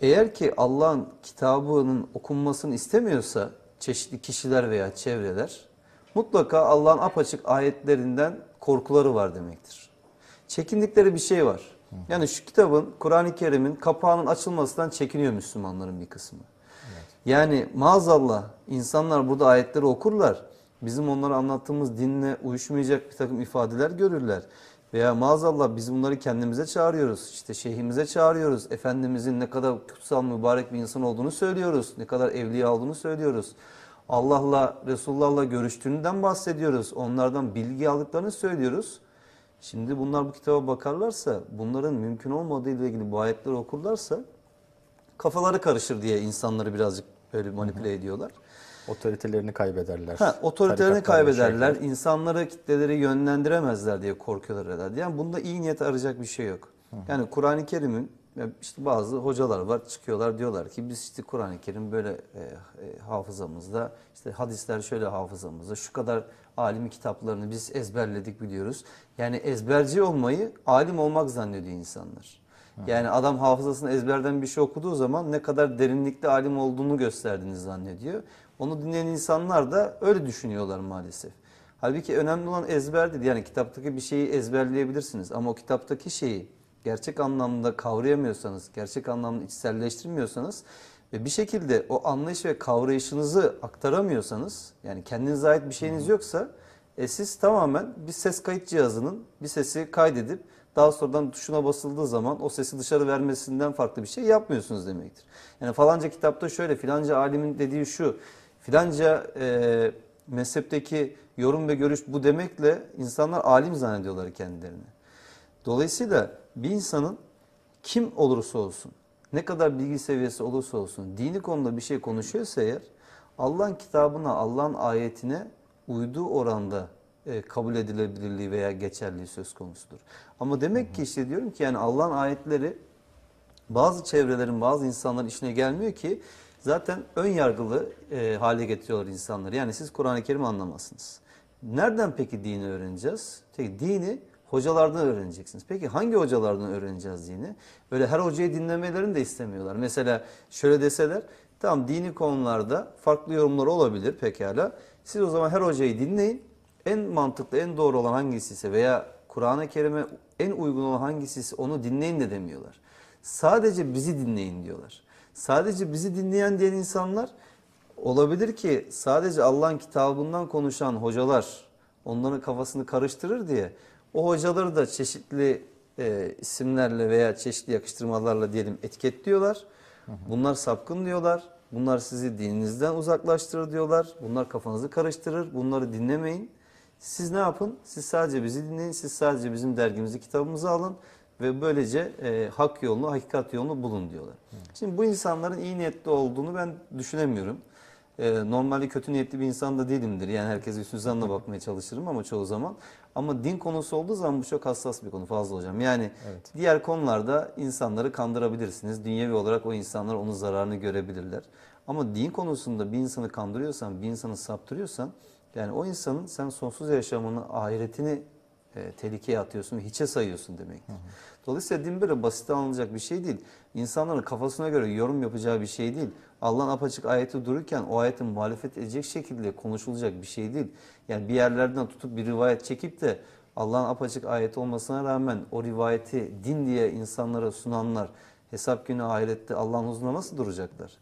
Eğer ki Allah'ın kitabının okunmasını istemiyorsa çeşitli kişiler veya çevreler mutlaka Allah'ın apaçık ayetlerinden korkuları var demektir. Çekindikleri bir şey var. Yani şu kitabın Kur'an-ı Kerim'in kapağının açılmasından çekiniyor Müslümanların bir kısmı. Yani maazallah insanlar burada ayetleri okurlar. Bizim onlara anlattığımız dinle uyuşmayacak bir takım ifadeler görürler. Veya maazallah biz bunları kendimize çağırıyoruz. İşte şeyhimize çağırıyoruz. Efendimizin ne kadar kutsal mübarek bir insan olduğunu söylüyoruz. Ne kadar evliya olduğunu söylüyoruz. Allah'la Resulullah'la görüştüğünden bahsediyoruz. Onlardan bilgi aldıklarını söylüyoruz. Şimdi bunlar bu kitaba bakarlarsa, bunların mümkün olmadığı ile ilgili bu ayetleri okurlarsa kafaları karışır diye insanları birazcık böyle manipüle ediyorlar. Otoritelerini kaybederler. Ha, otoritelerini kaybederler. Şeyler. İnsanları, kitleleri yönlendiremezler diye korkuyorlar herhalde. Yani bunda iyi niyet arayacak bir şey yok. Hı. Yani Kur'an-ı Kerim'in işte bazı hocalar var çıkıyorlar diyorlar ki biz işte Kur'an-ı Kerim böyle e, e, hafızamızda işte hadisler şöyle hafızamızda şu kadar alimi kitaplarını biz ezberledik biliyoruz. Yani ezberci olmayı alim olmak zannediyor insanlar. Yani adam hafızasını ezberden bir şey okuduğu zaman ne kadar derinlikte alim olduğunu gösterdiğini zannediyor. Onu dinleyen insanlar da öyle düşünüyorlar maalesef. Halbuki önemli olan ezberdir. Yani kitaptaki bir şeyi ezberleyebilirsiniz ama o kitaptaki şeyi gerçek anlamda kavrayamıyorsanız, gerçek anlamda içselleştirmiyorsanız ve bir şekilde o anlayış ve kavrayışınızı aktaramıyorsanız, yani kendinize ait bir şeyiniz yoksa e siz tamamen bir ses kayıt cihazının bir sesi kaydedip daha sonradan tuşuna basıldığı zaman o sesi dışarı vermesinden farklı bir şey yapmıyorsunuz demektir. Yani falanca kitapta şöyle filanca alimin dediği şu filanca e, mezhepteki yorum ve görüş bu demekle insanlar alim zannediyorlar kendilerini. Dolayısıyla bir insanın kim olursa olsun, ne kadar bilgi seviyesi olursa olsun, dini konuda bir şey konuşuyorsa eğer, Allah'ın kitabına, Allah'ın ayetine uyduğu oranda e, kabul edilebilirliği veya geçerliği söz konusudur. Ama demek ki işte diyorum ki yani Allah'ın ayetleri bazı çevrelerin, bazı insanların işine gelmiyor ki zaten ön yargılı e, hale getiriyorlar insanları. Yani siz Kur'an-ı Kerim'i anlamazsınız. Nereden peki dini öğreneceğiz? Peki dini hocalardan öğreneceksiniz. Peki hangi hocalardan öğreneceğiz dini? Böyle her hocayı dinlemelerini de istemiyorlar. Mesela şöyle deseler, tamam dini konularda farklı yorumlar olabilir pekala. Siz o zaman her hocayı dinleyin. En mantıklı, en doğru olan hangisi ise veya Kur'an-ı Kerim'e en uygun olan hangisi ise onu dinleyin de demiyorlar. Sadece bizi dinleyin diyorlar. Sadece bizi dinleyen diyen insanlar olabilir ki sadece Allah'ın kitabından konuşan hocalar onların kafasını karıştırır diye o hocaları da çeşitli e, isimlerle veya çeşitli yakıştırmalarla diyelim etiketliyorlar. Bunlar sapkın diyorlar. Bunlar sizi dininizden uzaklaştırır diyorlar. Bunlar kafanızı karıştırır. Bunları dinlemeyin. Siz ne yapın? Siz sadece bizi dinleyin. Siz sadece bizim dergimizi, kitabımızı alın ve böylece e, hak yolunu, hakikat yolunu bulun diyorlar. Hı. Şimdi bu insanların iyi niyetli olduğunu ben düşünemiyorum. E, normalde kötü niyetli bir insan da değilimdir. Yani herkese üstün bakmaya çalışırım ama çoğu zaman. Ama din konusu olduğu zaman bu çok hassas bir konu fazla hocam. Yani evet. diğer konularda insanları kandırabilirsiniz. Dünyevi olarak o insanlar onun zararını görebilirler. Ama din konusunda bir insanı kandırıyorsan, bir insanı saptırıyorsan yani o insanın sen sonsuz yaşamını, ahiretini e, tehlikeye atıyorsun hiçe sayıyorsun demektir. Hı hı. Dolayısıyla din böyle basit alınacak bir şey değil. İnsanların kafasına göre yorum yapacağı bir şey değil. Allah'ın apaçık ayeti dururken o ayetin muhalefet edecek şekilde konuşulacak bir şey değil. Yani bir yerlerden tutup bir rivayet çekip de Allah'ın apaçık ayeti olmasına rağmen o rivayeti din diye insanlara sunanlar hesap günü ahirette Allah'ın huzuruna nasıl duracaklar?